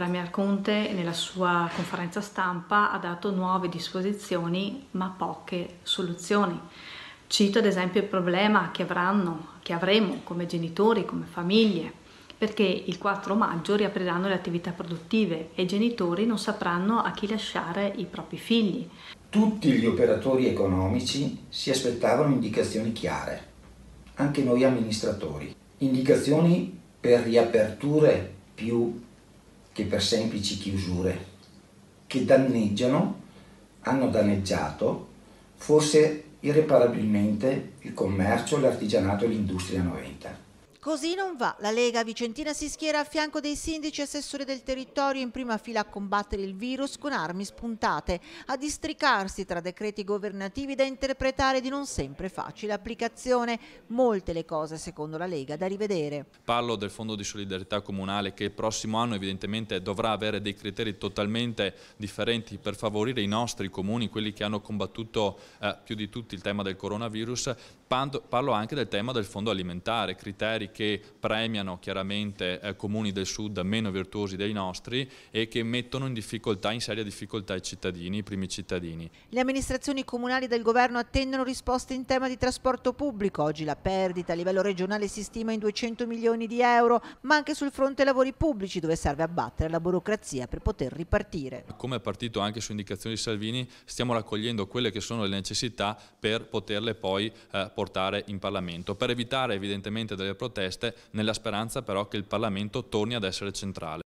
Premier Conte nella sua conferenza stampa ha dato nuove disposizioni ma poche soluzioni. Cito ad esempio il problema che avranno, che avremo come genitori, come famiglie, perché il 4 maggio riapriranno le attività produttive e i genitori non sapranno a chi lasciare i propri figli. Tutti gli operatori economici si aspettavano indicazioni chiare, anche noi amministratori, indicazioni per riaperture più che per semplici chiusure, che danneggiano, hanno danneggiato, forse irreparabilmente, il commercio, l'artigianato e l'industria 90. Così non va. La Lega Vicentina si schiera a fianco dei sindaci e assessori del territorio in prima fila a combattere il virus con armi spuntate, a districarsi tra decreti governativi da interpretare di non sempre facile applicazione. Molte le cose, secondo la Lega, da rivedere. Parlo del Fondo di Solidarietà Comunale che il prossimo anno evidentemente dovrà avere dei criteri totalmente differenti per favorire i nostri comuni, quelli che hanno combattuto eh, più di tutti il tema del coronavirus. Parlo anche del tema del fondo alimentare, criteri che premiano chiaramente eh, comuni del sud meno virtuosi dei nostri e che mettono in difficoltà, in seria difficoltà i cittadini, i primi cittadini. Le amministrazioni comunali del governo attendono risposte in tema di trasporto pubblico. Oggi la perdita a livello regionale si stima in 200 milioni di euro, ma anche sul fronte lavori pubblici dove serve abbattere la burocrazia per poter ripartire. Come è partito anche su indicazioni di Salvini, stiamo raccogliendo quelle che sono le necessità per poterle poi eh, portare in Parlamento, per evitare evidentemente delle proteste proteste nella speranza però che il Parlamento torni ad essere centrale.